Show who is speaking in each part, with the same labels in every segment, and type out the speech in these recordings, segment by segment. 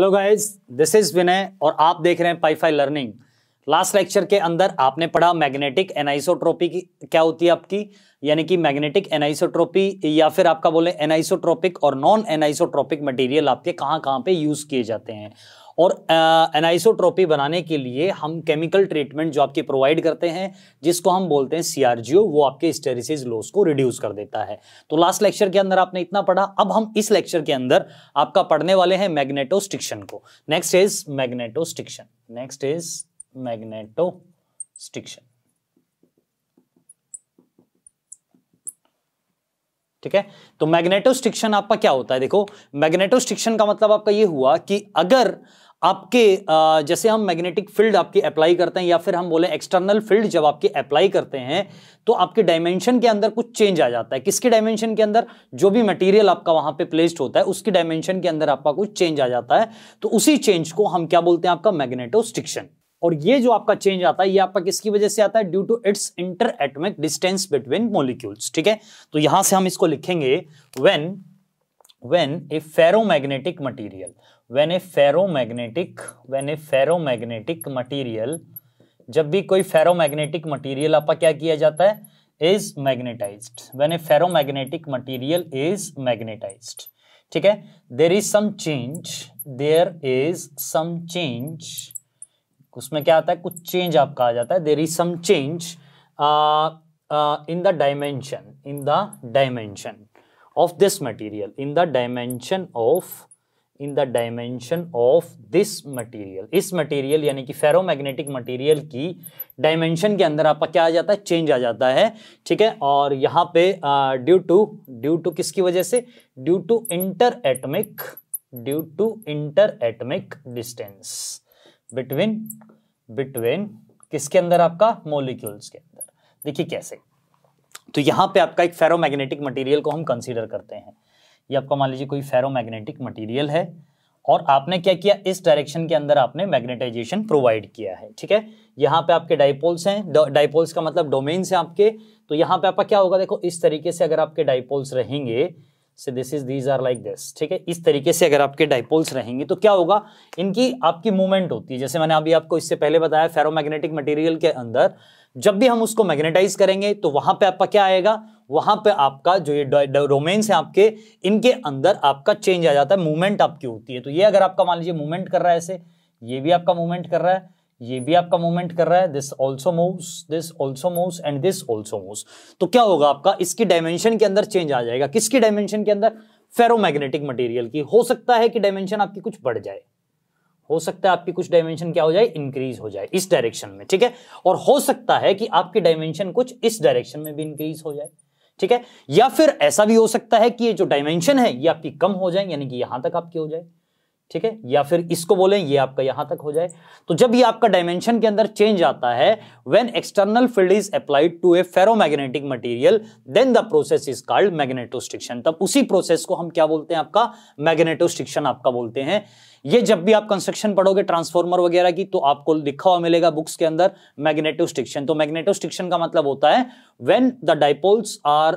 Speaker 1: hello guys this is Vinay और आप देख रहे हैं पाईफाई लर्निंग लास्ट लेक्चर के अंदर आपने पढ़ा मैग्नेटिक एनाइसोट्रोपी की क्या होती है आपकी यानी कि मैग्नेटिक एनाइसोट्रोपी या फिर आपका बोले एनाइसोट्रोपिक और नॉन एनाइसोट्रोपिक मटेरियल आपके कहां कहां पे यूज़ किए जाते हैं और एनाइसोट्रोपी बनाने के लिए हम केमिकल ट्रीटमेंट जो आपके प्रोवाइड करते हैं जिसको हम बोलते हैं सीआरजीओ वो आपके स्टेरिसिस लॉस को रिड्यूस कर देता है तो लास्ट लेक्चर के अंदर आपने इतना पढ़ा अब हम इस लेक्चर के अंदर आपका पढ़ने वाले हैं मैग्नेटोस्टिक्शन को next is magnetostriction next is magnetostriction ठीक है तो मैग्नेटोस्टिक्शन आपका क्या होता है देखो मैग्नेटोस्टिक्शन का मतलब आपका ये हुआ कि अगर आपके जैसे हम मैग्नेटिक फील्ड आपके अप्लाई करते हैं या फिर हम बोले एक्सटर्नल फील्ड जब आपके अप्लाई करते हैं तो आपके डायमेंशन के अंदर कुछ चेंज आ जाता है किसके डायमेंशन के अंदर जो भी मटेरियल आपका वहां पे प्लेस्ड होता है उसके डायमेंशन के अंदर आपका कुछ चेंज आ जाता है तो उसी चेंज को हम क्या बोलते हैं आपका मैग्नेटोस्टिक्शन और ये जो आपका चेंज आता है ये आपका किसकी वजह से आता है due to its inter atomic distance between molecules ठीक है तो यहां से हम इसको लिखेंगे when when a ferromagnetic material when a ferromagnetic when a ferromagnetic material जब भी कोई फेरोमैग्नेटिक मटेरियल आपका क्या किया जाता है is magnetized when a ferromagnetic material is magnetized ठीक है there is some change there is some change उसमें क्या आता है कुछ चेंज आपका आ जाता है there is some change in the dimension in the dimension of this material in the dimension of in the dimension of this material इस मटेरियल यानी कि फेरोमैग्नेटिक मटेरियल की डायमेंशन के अंदर आपका क्या आ जाता है चेंज आ जाता है ठीक है और यहाँ पे ड्यू टू ड्यू टू किसकी वजह से due to inter atomic due to inter atomic distance between between किसके अंदर आपका मोलिक्यूल्स के अंदर देखिए कैसे तो यहाँ पे आपका एक फेरोमैग्नेटिक मटेरियल को हम कंसीडर करते हैं ये आपका मान लीजिए कोई फेरोमैग्नेटिक मटेरियल है और आपने क्या किया इस डायरेक्शन के अंदर आपने मैग्नेटाइजेशन प्रोवाइड किया है ठीक है यहाँ पे आपके डाइपोल्स हैं डाइपोल्स का मतलब डोमेन्स हैं आपके तो यहाँ पे आपका क्या होगा देखो इस तरीके से अगर आपके डाइपोल्स रहेंगे से this is these are like this ठीक है इस तरीके से अगर आपके डाइपोल्स रहेंगे तो क्या होगा इनकी आपकी मूवमेंट होती है जैसे मैंने अभी आपको इससे पहले बताया फेरोमैग्नेटिक मटेरियल के अंदर जब भी हम उसको मैग्नेटाइज करेंगे तो वहां पे आपका क्या आएगा वहां पे आपका जो ये डोमेन्स है आपके इनके अंदर आपका चेंज आ जाता है मूवमेंट आपकी होती है तो ये अगर आपका मान लीजिए मूवमेंट कर रहा है ऐसे ये भी आपका मूवमेंट कर रहा है ये भी आपका मूवमेंट कर रहा है this also moves this also moves and this also moves तो क्या होगा आपका इसकी डायमेंशन के अंदर चेंज आ जाएगा किसकी डायमेंशन के अंदर फेरोमैग्नेटिक मटेरियल की हो सकता है कि डायमेंशन आपकी कुछ बढ़ जाए हो सकता है आपकी कुछ डायमेंशन क्या हो जाए इंक्रीज हो जाए इस डायरेक्शन में ठीक है और हो सकता है कि आपकी डायमेंशन कुछ इस डायरेक्शन में भी इंक्रीज हो जाए ठीक है या फिर ऐसा भी हो सकता है कि ये जो डायमेंशन है ये आपकी कम हो जाए यानी कि यहां तक आपकी हो जाए ठीक है या फिर इसको बोले ये आपका यहां तक हो जाए तो जब ये आपका डायमेंशन के अंदर चेंज आता है when external field is applied to a ferromagnetic material then the process is called magnetostriction तब उसी प्रोसेस को हम क्या बोलते हैं आपका मैग्नेटोस्टिक्शन आपका बोलते हैं ये जब भी आप कंस्ट्रक्शन पढ़ोगे ट्रांसफॉर्मर वगैरह की तो आपको लिखा हुआ मिलेगा बुक्स के अंदर मैग्नेटिव स्टिक्शन तो मैग्नेटिव स्टिक्शन का मतलब होता है when the dipoles are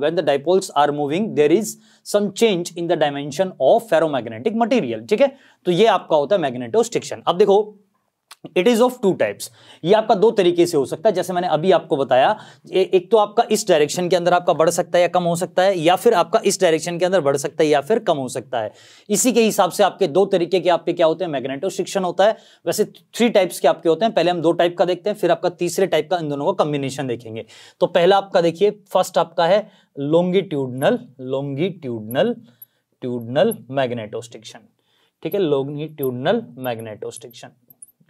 Speaker 1: when the dipoles are moving there is some change in the dimension of ferromagnetic material ठीक है तो ये आपका होता है मैग्नेटिव स्टिक्शन अब देखो it is of two types ये आपका दो तरीके से हो सकता है जैसे मैंने अभी आपको बताया ए, एक तो आपका इस डायरेक्शन के अंदर आपका बढ़ सकता है या कम हो सकता है या फिर आपका इस डायरेक्शन के अंदर बढ़ सकता है या फिर कम हो सकता है इसी के हिसाब से आपके दो तरीके के आपके क्या होते हैं मैग्नेटो शिक्षण होता है वैसे थ्री टाइप्स के आपके होते हैं पहले हम दो टाइप का देखते हैं फिर आपका तीसरे टाइप का इन दोनों का कॉम्बिनेशन देखेंगे तो पहला आपका देखिए फर्स्ट आपका है लोंगिट्यूडनल लोंगिट्यूडनल ट्यूडनल मैग्नेटोस्टिक्शन ठीक है लोंगिट्यूडनल मैग्नेटोस्टिक्शन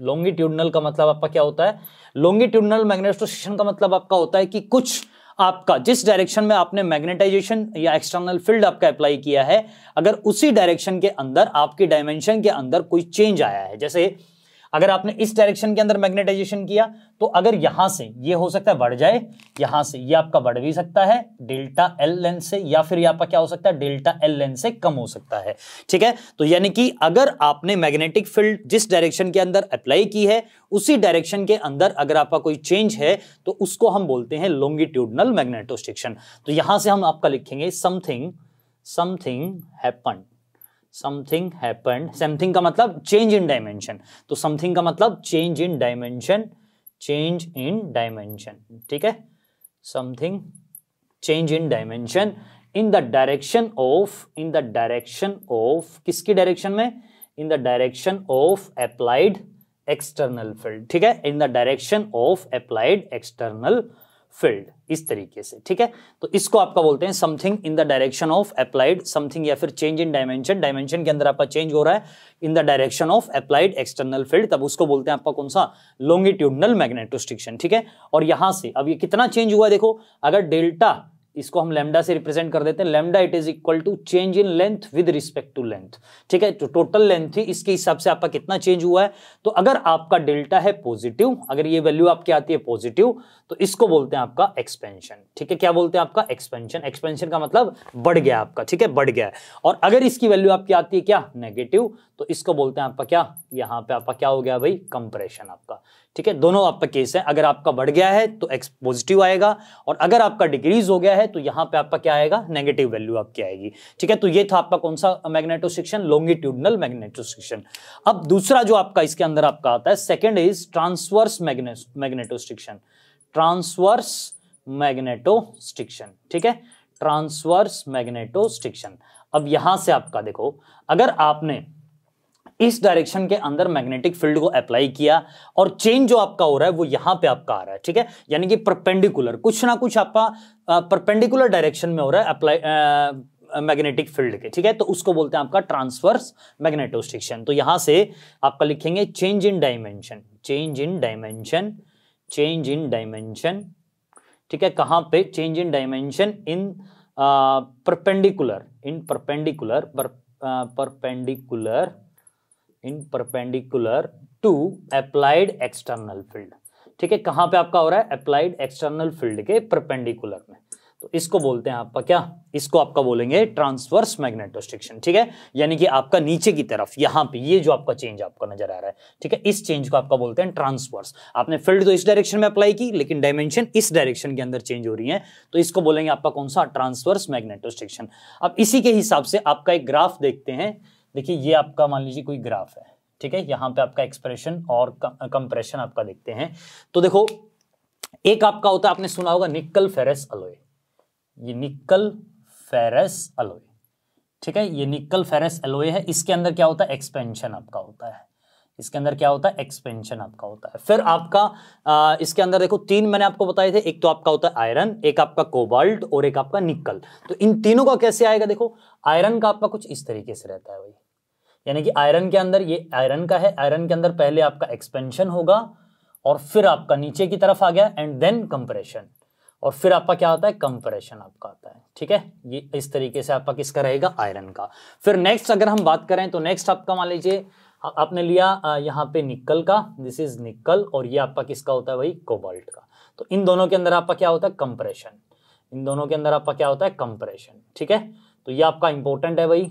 Speaker 1: लॉन्गिट्यूडनल का मतलब आपका क्या होता है लॉन्गिट्यूडनल मैग्नेटोस्टेशन का मतलब आपका होता है कि कुछ आपका जिस डायरेक्शन में आपने मैग्नेटाइजेशन या एक्सटर्नल फील्ड आपका अप्लाई किया है अगर उसी डायरेक्शन के अंदर आपकी डायमेंशन के अंदर कोई चेंज आया है जैसे अगर आपने इस डायरेक्शन के अंदर मैग्नेटाइजेशन किया तो अगर यहां से ये हो सकता है बढ़ जाए यहां से ये आपका बढ़ भी सकता है डेल्टा एल लेंथ से या फिर आपका क्या हो सकता है डेल्टा एल लेंथ से कम हो सकता है ठीक है तो यानी कि अगर आपने मैग्नेटिक फील्ड जिस डायरेक्शन के अंदर अप्लाई की है उसी डायरेक्शन के अंदर अगर आपका कोई चेंज है तो उसको हम बोलते हैं लोंगिट्यूडनल मैग्नेटोस्टिक्शन तो यहां से हम आपका लिखेंगे something something happen something happened something का मतलब चेंज इन डायमेंशन तो समथिंग का मतलब change in dimension change in dimension ठीक है something change in dimension in the direction of in the direction of किसकी डायरेक्शन में in the direction of applied external field ठीक है in the direction of applied external field इस तरीके से ठीक है तो इसको आपका बोलते हैं something in the direction of applied something या फिर चेंज इन डायमेंशन डायमेंशन के अंदर आपका चेंज हो रहा है in the direction of applied external field तब उसको बोलते हैं आपका कौन सा लॉन्गिट्यूडनल मैग्नेटोस्ट्रिक्शन ठीक है और यहां से अब ये कितना चेंज हुआ देखो अगर डेल्टा इसको हम लेमडा से रिप्रेजेंट कर देते हैं lambda it is equal to change in length with respect to length ठीक है तो टोटल लेंथ थी इसके हिसाब से आपका कितना चेंज हुआ है तो अगर आपका डेल्टा है पॉजिटिव अगर ये वैल्यू आपकी आती है पॉजिटिव तो इसको बोलते हैं आपका एक्सपेंशन ठीक है क्या बोलते हैं आपका एक्सपेंशन एक्सपेंशन का मतलब बढ़ गया आपका ठीक है बढ़ गया और अगर इसकी वैल्यू आपकी आती है क्या नेगेटिव तो इसको बोलते हैं आपका क्या यहाँ पे आपका क्या हो गया भाई कंप्रेशन आपका ठीक है दोनों आपका केस है अगर आपका बढ़ गया है तो एक्स पॉजिटिव आएगा और अगर आपका डिक्रीज हो गया है तो यहां पे आपका क्या आएगा नेगेटिव वैल्यू आपकी आएगी ठीक है तो ये था आपका कौन सा मैग्नेटोसिक्शन लॉन्गिट्यूडनल मैग्नेटोसिक्शन अब दूसरा जो आपका इसके अंदर आपका आता है second is transverse magnetostriction transverse magnetostriction ठीक है ट्रांसवर्स मैग्नेटोस्टिक्शन अब यहां से आपका देखो अगर आपने इस डायरेक्शन के अंदर मैग्नेटिक फील्ड को अप्लाई किया और चेंज जो आपका हो रहा है वो यहां पे आपका आ रहा है ठीक है यानी कि परपेंडिकुलर कुछ ना कुछ आपका परपेंडिकुलर डायरेक्शन में हो रहा है अप्लाई मैग्नेटिक फील्ड के ठीक है तो उसको बोलते हैं आपका ट्रांसवर्स मैग्नेटोस्टिक्शन तो यहां से आपका लिखेंगे change in dimension change in dimension change in dimension ठीक है कहां पे change in dimension in perpendicular in perpendicular perpendicular in perpendicular to applied external field ठीक है कहां पे आपका हो रहा है अप्लाइड एक्सटर्नल फील्ड के परपेंडिकुलर में तो इसको बोलते हैं आपका क्या इसको आपका बोलेंगे ट्रांसवर्स मैग्नेटोस्ट्रिक्शन ठीक है यानी कि आपका नीचे की तरफ यहां पे ये जो आपका चेंज आपको नजर आ रहा है ठीक है इस चेंज को आपका बोलते हैं ट्रांसवर्स आपने फील्ड तो इस डायरेक्शन में अप्लाई की लेकिन डायमेंशन इस डायरेक्शन के अंदर चेंज हो रही है तो इसको बोलेंगे आपका कौन सा ट्रांसवर्स मैग्नेटोस्ट्रिक्शन अब इसी के हिसाब से आपका एक ग्राफ देखते हैं देखिए ये आपका मान लीजिए कोई ग्राफ है ठीक है यहाँ पे आपका एक्सप्रेशन और कंप्रेशन आपका देखते हैं तो देखो एक आपका होता है आपने सुना होगा निकल फेरस अलोए ये निकल फेरस अलोए ठीक है ये निकल फेरस अलोए है इसके अंदर क्या होता है एक्सपेंशन आपका होता है इसके अंदर क्या होता है एक्सपेंशन आपका होता है फिर आपका आ, इसके अंदर देखो तीन मैंने आपको बताए थे एक तो आपका होता है आयरन एक आपका कोबाल्ट और एक आपका निकल तो इन तीनों का कैसे आएगा देखो आयरन का आपका कुछ इस तरीके से रहता है भाई यानी कि आयरन के अंदर ये आयरन का है आयरन के अंदर पहले आपका एक्सपेंशन होगा और फिर आपका नीचे की तरफ आ गया एंड देन कंप्रेशन और फिर आपका क्या होता है कंप्रेशन आपका आता है ठीक है ये इस तरीके से आपका किसका रहेगा आयरन का फिर नेक्स्ट अगर हम बात करें तो नेक्स्ट आपका मान लीजिए आपने लिया यहाँ पे निकल का दिस इज निकल और ये आपका किसका होता है भाई कोबाल्ट का तो इन दोनों के अंदर आपका क्या होता है कंप्रेशन इन दोनों के अंदर आपका क्या होता है कंप्रेशन ठीक है तो ये आपका इंपॉर्टेंट है भाई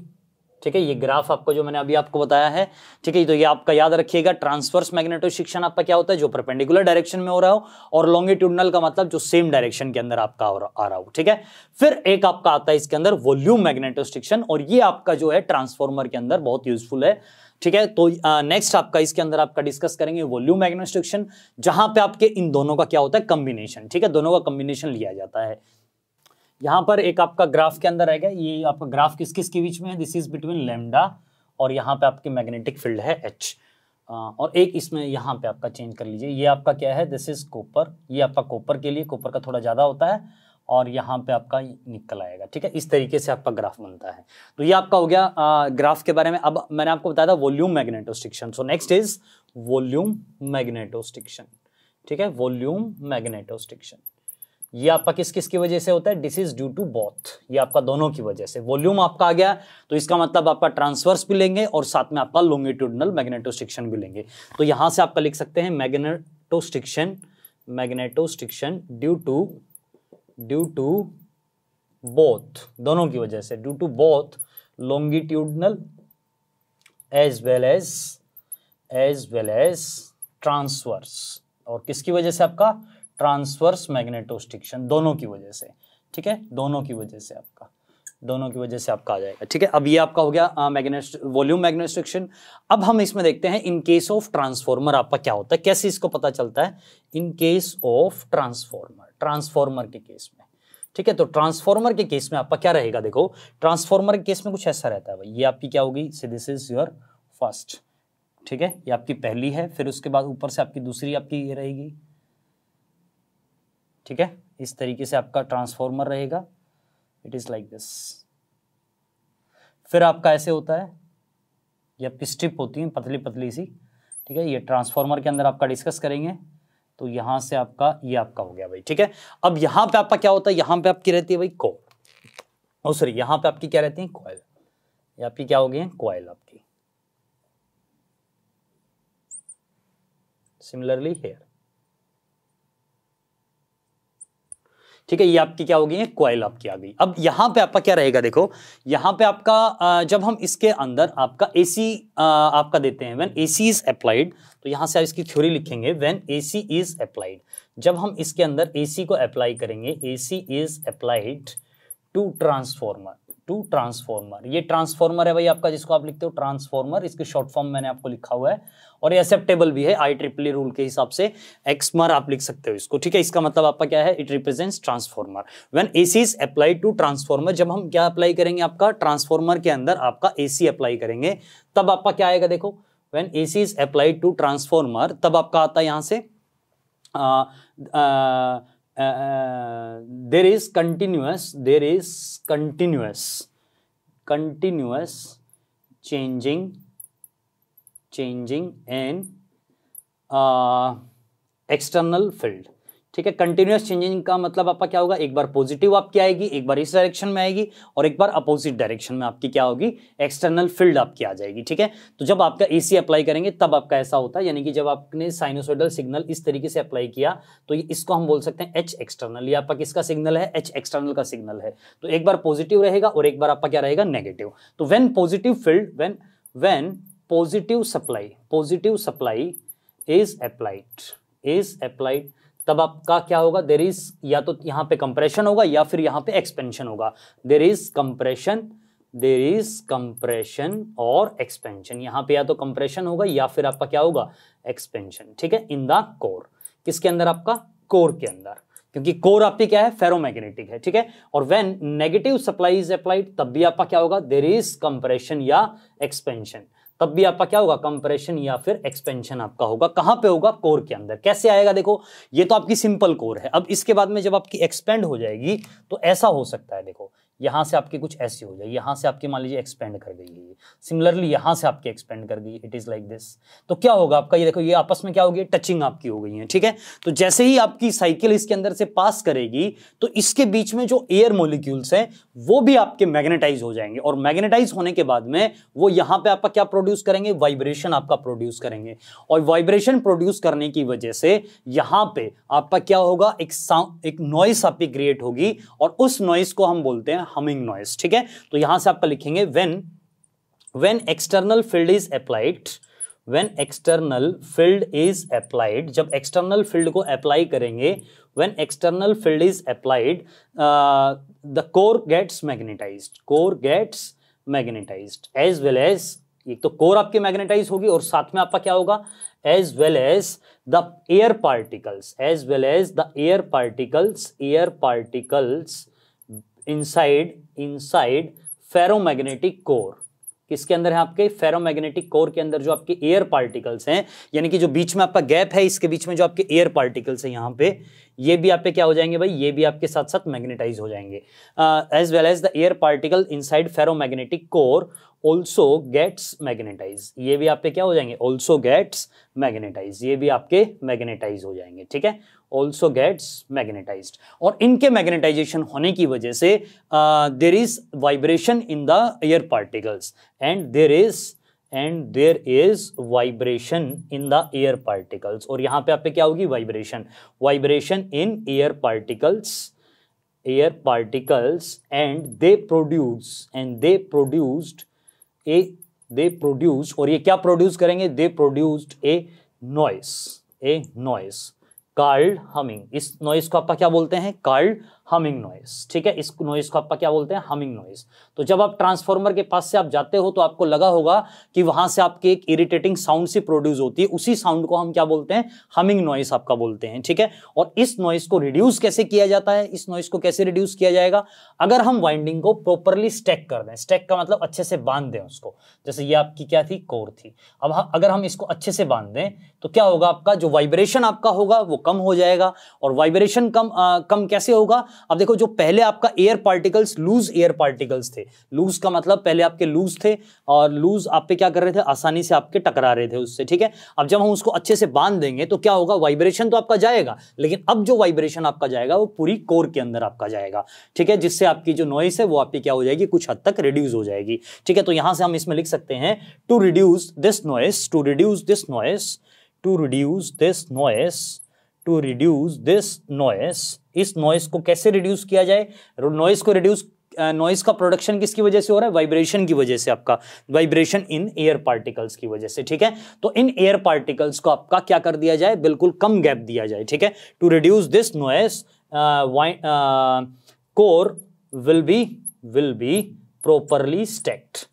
Speaker 1: ठीक है ये ग्राफ आपको जो मैंने अभी आपको बताया है ठीक है तो ये आपका याद रखिएगा ट्रांसवर्स मैग्नेटो शिक्षण आपका क्या होता है जो परपेंडिकुलर डायरेक्शन में हो रहा हो और लॉन्गिट्यूडनल का मतलब जो सेम डायरेक्शन के अंदर आपका आ रहा हो ठीक है फिर एक आपका आता है इसके अंदर वॉल्यूम मैग्नेटो शिक्षण और ये आपका जो है ट्रांसफॉर्मर के अंदर बहुत यूजफुल है ठीक है तो नेक्स्ट आपका इसके अंदर आपका डिस्कस करेंगे वॉल्यूम शिक्षण जहां पर आपके इन दोनों का क्या होता है कंबिनेशन ठीक है दोनों का कॉम्बिनेशन लिया जाता है यहाँ पर एक आपका ग्राफ के अंदर आएगा ये आपका ग्राफ किस किस के बीच में है दिस इज बिटवीन लेमडा और यहाँ पे आपकी मैग्नेटिक फील्ड है एच और एक इसमें यहाँ पे आपका चेंज कर लीजिए ये आपका क्या है दिस इज कोपर ये आपका कोपर के लिए कोपर का थोड़ा ज़्यादा होता है और यहाँ पे आपका निकल आएगा ठीक है इस तरीके से आपका ग्राफ बनता है तो ये आपका हो गया आ, ग्राफ के बारे में अब मैंने आपको बताया था volume magnetostriction so next is volume magnetostriction ठीक है वॉल्यूम मैग्नेटोस्टिक्शन ये आपका किस किस की वजह से होता है इज ड्यू टू बोथ ये आपका दोनों की वजह से वॉल्यूम आपका आ गया तो इसका मतलब आपका ट्रांसवर्स भी लेंगे और साथ में आपका लॉन्गिट्यूडनल मैग्नेटोस्टिक्शन भी लेंगे तो यहां से आपका लिख सकते हैं magnetostriction magnetostriction due to due to both दोनों की वजह से due to both longitudinal as well as as well as transverse और किसकी वजह से आपका ट्रांसवर्स मैग्नेटोस्टिक्शन दोनों की वजह से ठीक है दोनों की वजह से आपका दोनों की वजह से आपका आ जाएगा ठीक है अब ये आपका हो गया मैग्नेट वॉल्यूम मैग्नेस्ट्रिक्शन अब हम इसमें देखते हैं इन केस ऑफ ट्रांसफॉर्मर आपका क्या होता है कैसे इसको पता चलता है in case of transformer transformer के केस में ठीक है तो ट्रांसफॉर्मर के केस में आपका क्या रहेगा देखो ट्रांसफॉर्मर के केस में कुछ ऐसा रहता है भाई ये आपकी क्या होगी see this is your first ठीक है ये आपकी पहली है फिर उसके बाद ऊपर से आपकी दूसरी आपकी ये रहेगी ठीक है इस तरीके से आपका ट्रांसफॉर्मर रहेगा इट इज़ लाइक दिस फिर आपका ऐसे होता है या स्ट्रिप होती है पतली पतली सी ठीक है ये ट्रांसफॉर्मर के अंदर आपका डिस्कस करेंगे तो यहां से आपका ये आपका हो गया भाई ठीक है अब यहां पे आपका क्या होता है यहां पे आपकी रहती है भाई को और सॉरी यहां पे आपकी क्या रहती है कोयल ये आपकी क्या हो गई है कोयल आपकी सिमिलरली हेयर ठीक है ये आपकी क्या हो गई है कॉयल आपकी आ गई अब यहाँ पे आपका क्या रहेगा देखो यहाँ पे आपका जब हम इसके अंदर आपका एसी आपका देते हैं व्हेन एसी इज अप्लाइड तो यहाँ से आप इसकी थ्योरी लिखेंगे व्हेन एसी इज अप्लाइड जब हम इसके अंदर एसी को अप्लाई करेंगे AC is applied to transformer to transformer ये ट्रांसफॉर्मर है भाई आपका जिसको आप लिखते हो ट्रांसफॉर्मर इसके शॉर्ट फॉर्म मैंने आपको लिखा हुआ है और ये एक्सेप्टेबल भी है आई ट्रिपल रूल के हिसाब से एक्समर आप लिख सकते हो इसको ठीक है इसका मतलब आपका क्या है it represents transformer when AC is applied to transformer जब हम क्या अप्लाई करेंगे आपका ट्रांसफॉर्मर के अंदर आपका एसी अप्लाई करेंगे तब आपका क्या आएगा देखो when AC is applied to transformer तब आपका आता है यहां से आ, आ, Uh, uh, there is continuous there is continuous continuous changing changing in uh, external field ठीक है कंटिन्यूस चेंजिंग का मतलब आपका क्या होगा एक बार पॉजिटिव आपकी आएगी एक बार इस डायरेक्शन में आएगी और एक बार अपोजिट डायरेक्शन में आपकी क्या होगी एक्सटर्नल फील्ड आपकी आ जाएगी ठीक है तो जब आपका ए अप्लाई करेंगे तब आपका ऐसा होता है यानी कि जब आपने साइनोसोडल सिग्नल इस तरीके से अप्लाई किया तो इसको हम बोल सकते हैं एच एक्सटर्नल ये आपका किसका सिग्नल है एच एक्सटर्नल का सिग्नल है तो एक बार पॉजिटिव रहेगा और एक बार आपका क्या रहेगा नेगेटिव तो when positive field when when positive supply positive supply is applied is applied तब आपका क्या होगा देर इज या तो यहाँ पे कंप्रेशन होगा या फिर यहां पे एक्सपेंशन होगा there is compression there is compression और एक्सपेंशन यहाँ पे या तो कंप्रेशन होगा या फिर आपका क्या होगा एक्सपेंशन ठीक है इन द कोर किसके अंदर आपका कोर के अंदर क्योंकि कोर आपकी क्या है फेरोमैग्नेटिक है ठीक है और when negative supply is applied तब भी आपका क्या होगा देर इज कंप्रेशन या एक्सपेंशन तब भी आपका क्या होगा कंप्रेशन या फिर एक्सपेंशन आपका होगा कहां पे होगा कोर के अंदर कैसे आएगा देखो ये तो आपकी सिंपल कोर है अब इसके बाद में जब आपकी एक्सपेंड हो जाएगी तो ऐसा हो सकता है देखो यहाँ से आपकी कुछ ऐसी हो जाए यहाँ से आपकी मान लीजिए एक्सपेंड कर गई है सिमिलरली यहाँ से आपकी एक्सपेंड कर गई इट इज़ लाइक दिस तो क्या होगा आपका ये देखो ये आपस में क्या होगी टचिंग आपकी हो गई है ठीक है तो जैसे ही आपकी साइकिल इसके अंदर से पास करेगी तो इसके बीच में जो एयर मोलिक्यूल्स हैं वो भी आपके मैग्नेटाइज हो जाएंगे और मैग्नेटाइज होने के बाद में वो यहाँ पर आपका क्या प्रोड्यूस करेंगे वाइब्रेशन आपका प्रोड्यूस करेंगे और वाइब्रेशन प्रोड्यूस करने की वजह से यहाँ पर आपका क्या होगा एक साउंड एक नॉइस आपकी क्रिएट होगी और उस नॉइस को हम बोलते हैं हमिंग नॉइज ठीक है तो यहां से आपका लिखेंगे when when external field is applied when external field is applied जब एक्सटर्नल फील्ड को अप्लाई करेंगे when external field is applied the core gets magnetize core gets magnetize as well as एक तो कोर आपके मैग्नेटाइज होगी और साथ में आपका क्या होगा as well as the air particles as well as the air particles air particles inside inside ferromagnetic core किसके अंदर है आपके फेरोमैग्नेटिक कोर के अंदर जो आपके एयर पार्टिकल्स हैं यानी कि जो बीच में आपका गैप है इसके बीच में जो आपके एयर पार्टिकल्स हैं यहाँ पे ये भी आपके क्या हो जाएंगे भाई ये भी आपके साथ साथ मैग्नेटाइज हो जाएंगे as well as the air particle inside ferromagnetic core also gets magnetize ये भी आप क्या हो जाएंगे ऑल्सो गेट्स मैग्नेटाइज ये भी आपके मैग्नेटाइज हो जाएंगे ठीक है ऑल्सो गेट्स मैग्नेटाइज और इनके मैग्नेटाइजेशन होने की वजह से there is vibration in the air particles and there is and there is vibration in the air particles और यहां पे आप पे क्या होगी vibration vibration in air particles air particles and they produce and they produced a they produce और ये क्या प्रोड्यूस करेंगे they produced a noise a noise called humming इस नॉइस को आपका क्या बोलते हैं कार्ड हमिंग नॉइस ठीक है इस नॉइस को आपका क्या बोलते हैं हमिंग नॉइस तो जब आप ट्रांसफॉर्मर के पास से आप जाते हो तो आपको लगा होगा कि वहां से आपके एक इरिटेटिंग साउंड सी प्रोड्यूस होती है उसी साउंड को हम क्या बोलते हैं हमिंग नॉइस आपका बोलते हैं ठीक है और इस नॉइस को रिड्यूस कैसे किया जाता है इस नॉइस को कैसे रिड्यूस किया जाएगा अगर हम वाइंडिंग को प्रॉपरली स्टेक कर दें स्टेक का मतलब अच्छे से बांध दें उसको जैसे ये आपकी क्या थी कोर थी अब अगर हम इसको अच्छे से बांध दें तो क्या होगा आपका जो वाइब्रेशन आपका होगा वो कम हो जाएगा और वाइब्रेशन कम आ, कम कैसे होगा अब देखो जो पहले आपका air particles loose air particles थे लूज का मतलब पहले आपके लूज थे और लूज आप पे क्या कर रहे थे आसानी से आपके टकरा रहे थे उससे ठीक है अब जब हम उसको अच्छे से बांध देंगे तो क्या होगा वाइब्रेशन तो आपका जाएगा लेकिन अब जो वाइब्रेशन आपका जाएगा वो पूरी कोर के अंदर आपका जाएगा ठीक है जिससे आपकी जो नॉइस है वो आपकी क्या हो जाएगी कुछ हद तक रिड्यूस हो जाएगी ठीक है तो यहां से हम इसमें लिख सकते हैं to reduce this noise to reduce this noise to reduce this noise to reduce this noise इस नॉइस को कैसे रिड्यूस किया जाए नॉइस को रिड्यूस नॉइस uh, का प्रोडक्शन किसकी वजह से हो रहा है वाइब्रेशन की वजह से आपका वाइब्रेशन इन एयर पार्टिकल्स की वजह से ठीक है तो इन एयर पार्टिकल्स को आपका क्या कर दिया जाए बिल्कुल कम गैप दिया जाए ठीक है to reduce this noise core will be will be properly stacked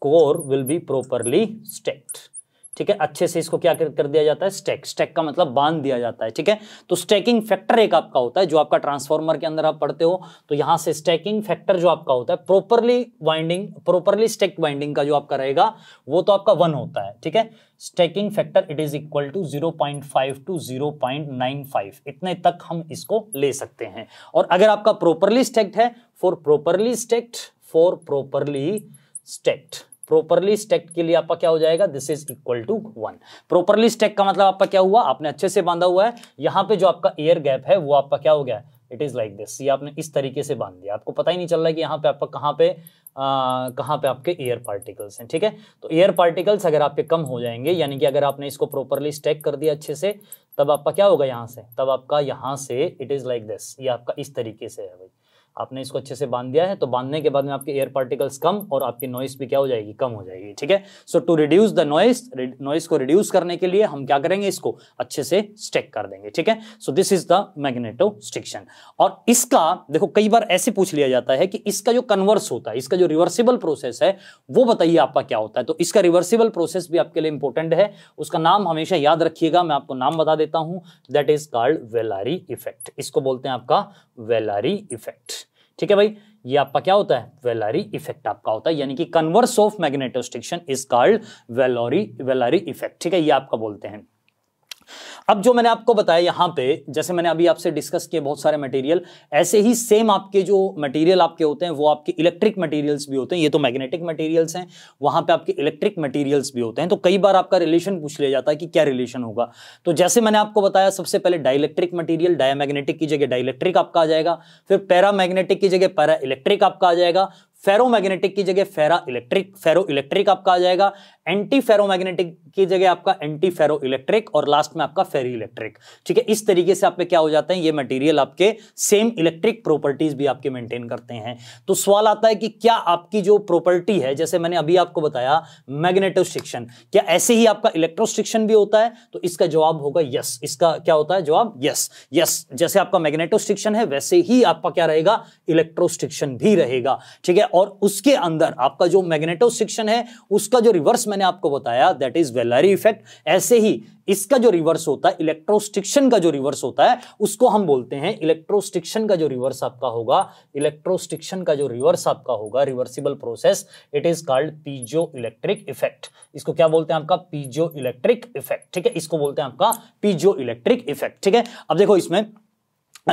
Speaker 1: core will be properly stacked ठीक है अच्छे से इसको क्या कर, कर दिया जाता है स्टैक स्टैक का मतलब बांध दिया जाता है ठीक है तो स्टैकिंग फैक्टर एक आपका होता है जो आपका ट्रांसफॉर्मर के अंदर आप पढ़ते हो तो यहाँ से स्टैकिंग फैक्टर जो आपका होता है properly winding properly stack winding का जो आपका रहेगा वो तो आपका वन होता है ठीक है stacking factor it is equal to five to five इतने तक हम इसको ले सकते हैं और अगर आपका प्रॉपरली स्टैक्ड है for properly stacked for properly stacked properly stake के लिए आपका क्या हो जाएगा this is equal to one properly stake का मतलब आपका क्या हुआ आपने अच्छे से बांधा हुआ है यहाँ पे जो आपका एयर गैप है वो आपका क्या हो गया इट इज़ लाइक दिस ये आपने इस तरीके से बांध दिया आपको पता ही नहीं चल रहा है कि यहाँ पे आपका कहाँ पे कहाँ पे आपके एयर पार्टिकल्स हैं ठीक है तो एयर पार्टिकल्स अगर आपके कम हो जाएंगे यानी कि अगर आपने इसको प्रॉपरली स्टैक कर दिया अच्छे से तब आपका क्या होगा यहाँ से तब आपका यहाँ से इट इज़ लाइक दिस ये आपका इस तरीके से है भाई आपने इसको अच्छे से बांध दिया है तो बांधने के बाद में आपके एयर पार्टिकल्स कम और आपकी नॉइस भी क्या हो जाएगी कम हो जाएगी ठीक है so to reduce the noise noise को रिड्यूस करने के लिए हम क्या करेंगे इसको अच्छे से स्टेक कर देंगे ठीक है so this is the magnetostriction और इसका देखो कई बार ऐसे पूछ लिया जाता है कि इसका जो कन्वर्स होता है इसका जो रिवर्सिबल प्रोसेस है वो बताइए आपका क्या होता है तो इसका रिवर्सिबल प्रोसेस भी आपके लिए इंपॉर्टेंट है उसका नाम हमेशा याद रखिएगा मैं आपको नाम बता देता हूं that is called Villari effect इसको बोलते हैं आपका वेलारी इफेक्ट ठीक है भाई ये आपका क्या होता है वेलारी इफेक्ट आपका होता है यानी कि converse of magnetostriction is called Villari Villari effect ठीक है ये आपका बोलते हैं अब जो मैंने आपको बताया यहां पे जैसे मैंने अभी आपसे डिस्कस किए बहुत सारे मटेरियल ऐसे ही सेम आपके जो मटेरियल आपके होते हैं वो आपके इलेक्ट्रिक मटेरियल्स भी होते हैं ये तो मैग्नेटिक मटेरियल्स हैं वहां पे आपके इलेक्ट्रिक मटेरियल्स भी होते हैं तो कई बार आपका रिलेशन पूछ लिया जाता है कि क्या रिलेशन होगा तो जैसे मैंने आपको बताया सबसे पहले डायलेक्ट्रिक मटीरियल डायामैग्नेटिक की जगह डायलेक्ट्रिक आपका आ जाएगा फिर पैरा की जगह पैरा आपका आ जाएगा फेरोमैग्नेटिक की जगह फेरा इलेक्ट्रिक फेरो इलेक्ट्रिक आपका आ जाएगा एंटी फेरोमैग्नेटिक की जगह आपका एंटी फेरो इलेक्ट्रिक और लास्ट में आपका फेरी इलेक्ट्रिक ठीक है इस तरीके से आप क्या हो जाते हैं ये मटेरियल आपके सेम इलेक्ट्रिक प्रॉपर्टीज भी आपके मेंटेन करते हैं तो सवाल आता है कि क्या आपकी जो प्रॉपर्टी है जैसे मैंने अभी आपको बताया मैग्नेटोस्टिक्शन क्या ऐसे ही आपका इलेक्ट्रोस्टिक्शन भी होता है तो इसका जवाब होगा यस इसका क्या होता है जवाब यस यस जैसे आपका मैग्नेटोस्टिक्शन है वैसे ही आपका क्या रहेगा इलेक्ट्रोस्टिक्शन भी रहेगा ठीक है और उसके अंदर आपका जो मैग्नेटो सिक्शन है उसका जो रिवर्स मैंने आपको बताया दैट इज वेलरी इफेक्ट ऐसे ही इसका जो रिवर्स होता है इलेक्ट्रोस्टिक्शन का जो रिवर्स होता है उसको हम बोलते हैं इलेक्ट्रोस्टिक्शन का जो रिवर्स आपका होगा इलेक्ट्रोस्टिक्शन का जो रिवर्स आपका होगा reversible process it is called piezo electric effect इसको क्या बोलते हैं आपका पीजो इलेक्ट्रिक इफेक्ट ठीक है इसको बोलते हैं आपका पीजो इलेक्ट्रिक इफेक्ट ठीक है अब देखो इसमें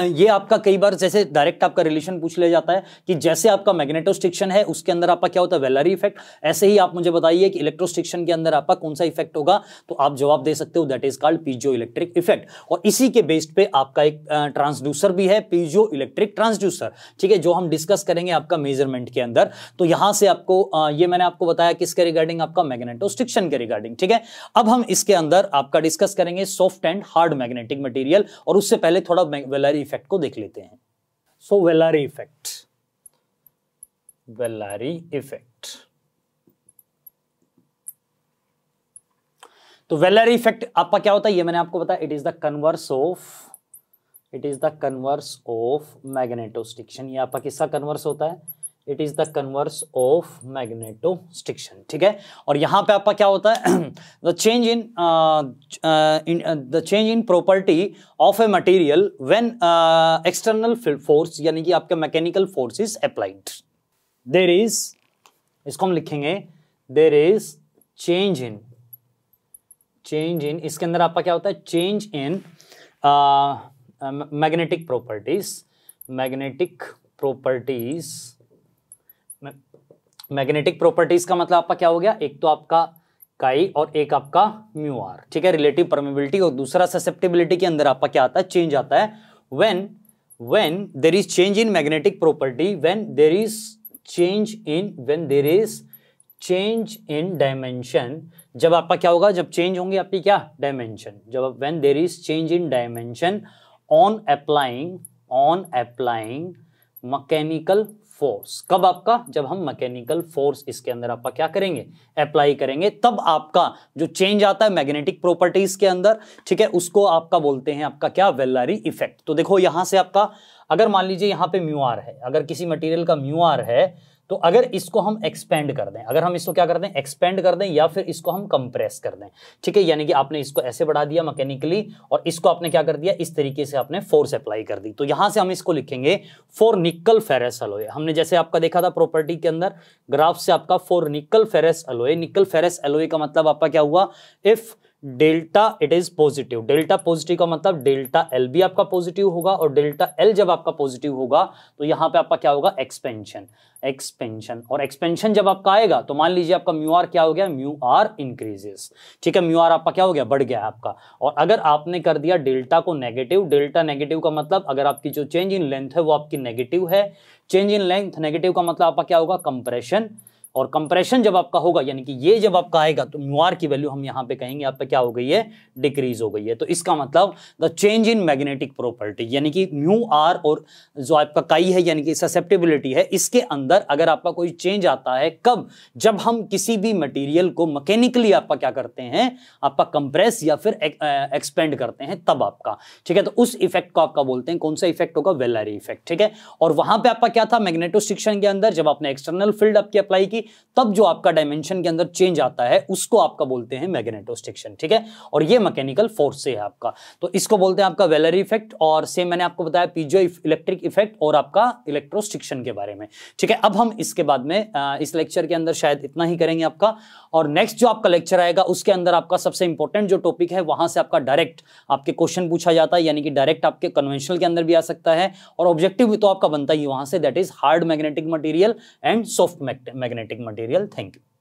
Speaker 1: ये आपका कई बार जैसे डायरेक्ट आपका रिलेशन पूछ लिया जाता है कि जैसे आपका मैग्नेटोस्टिक्शन है उसके अंदर आपका क्या होता है वेलरी इफेक्ट ऐसे ही आप मुझे बताइए कि इलेक्ट्रोस्टिक्शन के अंदर आपका कौन सा इफेक्ट होगा तो आप जवाब दे सकते हो that is called piezo electric effect और इसी के बेस्ड पे आपका एक ट्रांसड्यूसर भी है पीजो इलेक्ट्रिक ट्रांसड्यूसर ठीक है जो हम डिस्कस करेंगे आपका मेजरमेंट के अंदर तो यहां से आपको ये मैंने आपको बताया किसके रिगार्डिंग आपका मैग्नेटोस्टिक्शन के रिगार्डिंग ठीक है अब हम इसके अंदर आपका डिस्कस करेंगे soft and hard magnetic material और उससे पहले थोड़ा वेलरी इफेक्ट को देख लेते हैं सो वेलारी इफेक्ट वेलारी इफेक्ट तो वेलारी इफेक्ट आपका क्या होता है ये मैंने आपको बताया it is the converse of it is the converse of magnetostriction ये आपका किसका कन्वर्स होता है it is the converse of magnetostriction ठीक है और यहाँ पे आपका क्या होता है the change in the change in property of a material when external force यानी कि आपके mechanical force is applied there is इसको हम लिखेंगे there is change in change in इसके अंदर आपका क्या होता है change in magnetic properties magnetic properties magnetic properties का मतलब आपका क्या हो गया एक तो आपका काई और एक आपका म्यू आर ठीक है रिलेटिव परमेबिलिटी और दूसरा ससेप्टेबिलिटी के अंदर आपका क्या आता है चेंज आता है when when there is change in magnetic property when there is change in when there is change in dimension जब आपका क्या होगा जब चेंज होंगे आपकी क्या डायमेंशन जब when there is change in dimension on applying on applying mechanical force कब आपका जब हम मैकेनिकल फोर्स इसके अंदर आपका क्या करेंगे अप्लाई करेंगे तब आपका जो चेंज आता है मैग्नेटिक प्रॉपर्टीज के अंदर ठीक है उसको आपका बोलते हैं आपका क्या वेल्लारी इफेक्ट तो देखो यहां से आपका अगर मान लीजिए यहां पे म्यू आर है अगर किसी मटेरियल का म्यू आर है तो अगर इसको हम एक्सपेंड कर दें अगर हम इसको क्या कर दें एक्सपेंड कर दें या फिर इसको हम कंप्रेस कर दें ठीक है यानी कि आपने इसको ऐसे बढ़ा दिया मैकेनिकली और इसको आपने क्या कर दिया इस तरीके से आपने फोर्स अप्लाई कर दी तो यहां से हम इसको लिखेंगे फोर निकल फेरस अलोए हमने जैसे आपका देखा था प्रॉपर्टी के अंदर ग्राफ से आपका for nickel ferrous alloy nickel ferrous alloy का मतलब आपका क्या हुआ if delta it is positive delta positive का मतलब डेल्टा एल भी आपका पॉजिटिव होगा और डेल्टा एल जब आपका पॉजिटिव होगा तो यहां पे आपका क्या होगा एक्सपेंशन एक्सपेंशन और एक्सपेंशन जब आपका आएगा तो मान लीजिए आपका म्यू आर क्या हो गया म्यू आर इंक्रीजेस ठीक है म्यू आर आपका क्या हो गया बढ़ गया आपका और अगर आपने कर दिया डेल्टा को नेगेटिव डेल्टा नेगेटिव का मतलब अगर आपकी जो चेंज इन लेंथ है वो आपकी नेगेटिव है चेंज इन लेंथ नेगेटिव का मतलब आपका क्या होगा कंप्रेशन और कंप्रेशन जब आपका होगा यानी कि ये जब आपका आएगा तो म्यू आर की वैल्यू हम यहाँ पे कहेंगे आप पे क्या हो गई है डिक्रीज हो गई है तो इसका मतलब the change in magnetic property यानी कि म्यू आर और जो आपका काई है यानी कि ससेप्टेबिलिटी है इसके अंदर अगर आपका कोई चेंज आता है कब जब हम किसी भी मटीरियल को मकेनिकली आपका क्या करते हैं आपका कंप्रेस या फिर एक्सपेंड करते हैं तब आपका ठीक है तो उस इफेक्ट को आपका बोलते हैं कौन सा इफेक्ट होगा वेलरी इफेक्ट ठीक है और वहां पर आपका क्या था मैग्नेटो शिक्षण के अंदर जब आपने एक्सटर्नल फील्ड आपकी अप्लाई की तब जो आपका डायमेंशन के अंदर चेंज आता है उसको आपका बोलते हैं मैग्नेटोस्टिक्शन ठीक है और ये मैकेनिकल फोर्स से है आपका तो इसको बोलते हैं आपका वेलर इफेक्ट और सेम मैंने आपको बताया पीजो इलेक्ट्रिक इफेक्ट और आपका इलेक्ट्रोस्टिक्शन के बारे में ठीक है अब हम इसके बाद में इस लेक्चर के अंदर शायद इतना ही करेंगे आपका और नेक्स्ट जो आपका लेक्चर आएगा उसके अंदर आपका सबसे इंपॉर्टेंट जो टॉपिक है वहां से आपका डायरेक्ट आपके क्वेश्चन पूछा जाता है यानी कि डायरेक्ट आपके कन्वेंशनल के अंदर भी आ सकता है और ऑब्जेक्टिव भी तो आपका बनता ही वहां से that is hard magnetic material and soft magnetic genetic material thank you